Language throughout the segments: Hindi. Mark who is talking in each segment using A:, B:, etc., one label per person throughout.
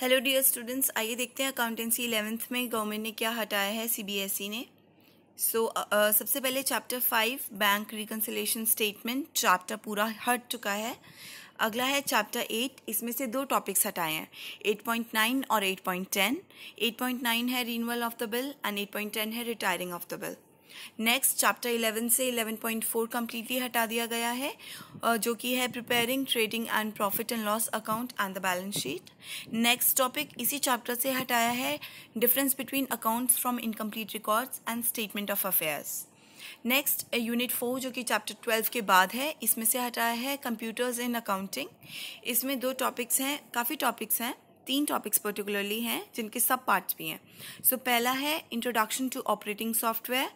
A: हेलो डियर स्टूडेंट्स आइए देखते हैं अकाउंटेंसी इलेवेंथ में गवर्नमेंट ने क्या हटाया है सीबीएसई e ने सो so, uh, सबसे पहले chapter five bank reconciliation statement chapter पूरा हट चुका है अगला है चैप्टर एट इसमें से दो टॉपिक्स हटाए हैं एट पॉइंट नाइन और eight point ten eight point nine है renewal of the bill and eight point ten है retiring of the bill next chapter 11 से 11.4 कंप्लीटली हटा दिया गया है जो कि है preparing trading and profit and loss account and the balance sheet next topic इसी चैप्टर से हटाया है difference between accounts from incomplete records and statement of affairs next unit four जो कि चैप्टर ट्वेल्व के बाद है इसमें से हटाया है कंप्यूटर्स इन अकाउंटिंग इसमें दो टॉपिक्स हैं काफ़ी टॉपिक्स हैं तीन टॉपिक्स पर्टिकुलरली हैं जिनके सब पार्ट्स भी हैं सो so, पहला है introduction to operating software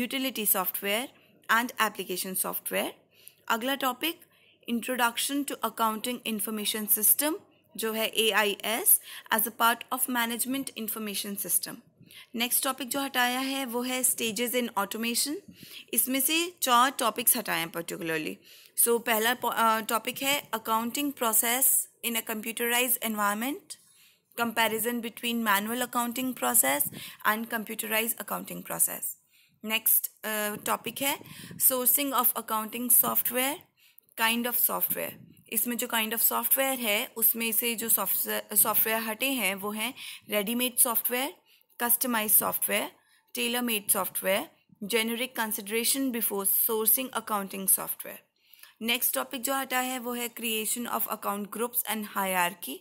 A: utility software and application software अगला topic introduction to accounting information system जो है A I S as a part of management information system next topic जो हटाया है वो है स्टेजेस इन ऑटोमेशन इसमें से चार टॉपिक्स हटाए हैं पर्टिकुलरली सो so, पहला टॉपिक है accounting process in a computerise environment comparison between manual accounting process and computerise accounting process next topic है sourcing of accounting software kind of software इसमें जो काइंड ऑफ सॉफ्टवेयर है उसमें से जो सॉफ्टवेयर हटे हैं वो हैं readymade software customized software, tailor-made software, generic consideration before sourcing accounting software. Next topic जो हटा है वो है creation of account groups and hierarchy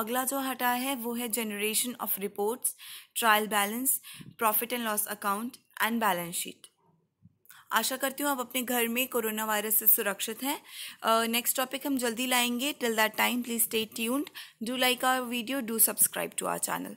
A: अगला जो हटा है वो है generation of reports trial balance profit and loss account and balance sheet आशा करती हूँ आप अपने घर में कोरोना वायरस से सुरक्षित हैं नेक्स्ट टॉपिक हम जल्दी लाएंगे till that time please stay tuned do like our video do subscribe to our channel